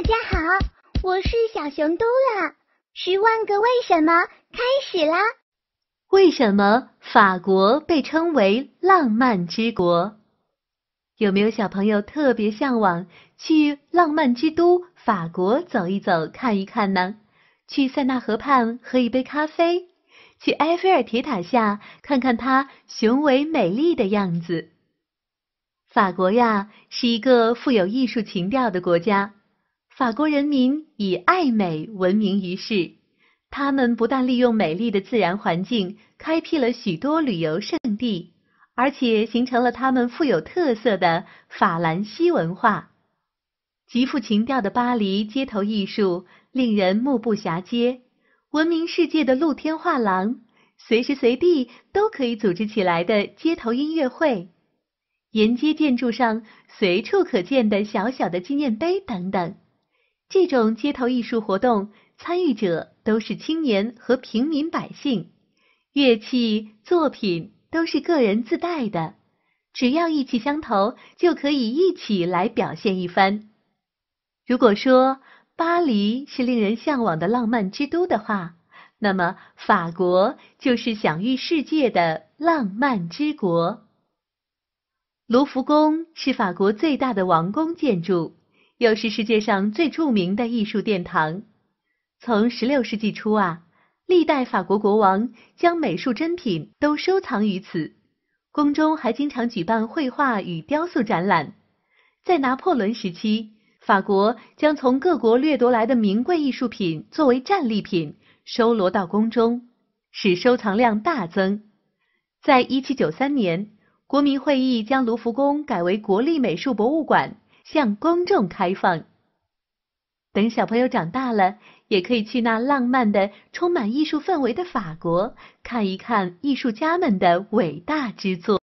大家好，我是小熊嘟啦，《十万个为什么》开始啦。为什么法国被称为浪漫之国？有没有小朋友特别向往去浪漫之都法国走一走、看一看呢？去塞纳河畔喝一杯咖啡，去埃菲尔铁塔下看看它雄伟美丽的样子。法国呀，是一个富有艺术情调的国家。法国人民以爱美闻名于世，他们不但利用美丽的自然环境开辟了许多旅游胜地，而且形成了他们富有特色的法兰西文化。极富情调的巴黎街头艺术令人目不暇接，闻名世界的露天画廊，随时随地都可以组织起来的街头音乐会，沿街建筑上随处可见的小小的纪念碑等等。这种街头艺术活动，参与者都是青年和平民百姓，乐器、作品都是个人自带的，只要意气相投，就可以一起来表现一番。如果说巴黎是令人向往的浪漫之都的话，那么法国就是享誉世界的浪漫之国。卢浮宫是法国最大的王宫建筑。又是世界上最著名的艺术殿堂。从十六世纪初啊，历代法国国王将美术珍品都收藏于此。宫中还经常举办绘画与雕塑展览。在拿破仑时期，法国将从各国掠夺来的名贵艺术品作为战利品，收罗到宫中，使收藏量大增。在一七九三年，国民会议将卢浮宫改为国立美术博物馆。向公众开放。等小朋友长大了，也可以去那浪漫的、充满艺术氛围的法国，看一看艺术家们的伟大之作。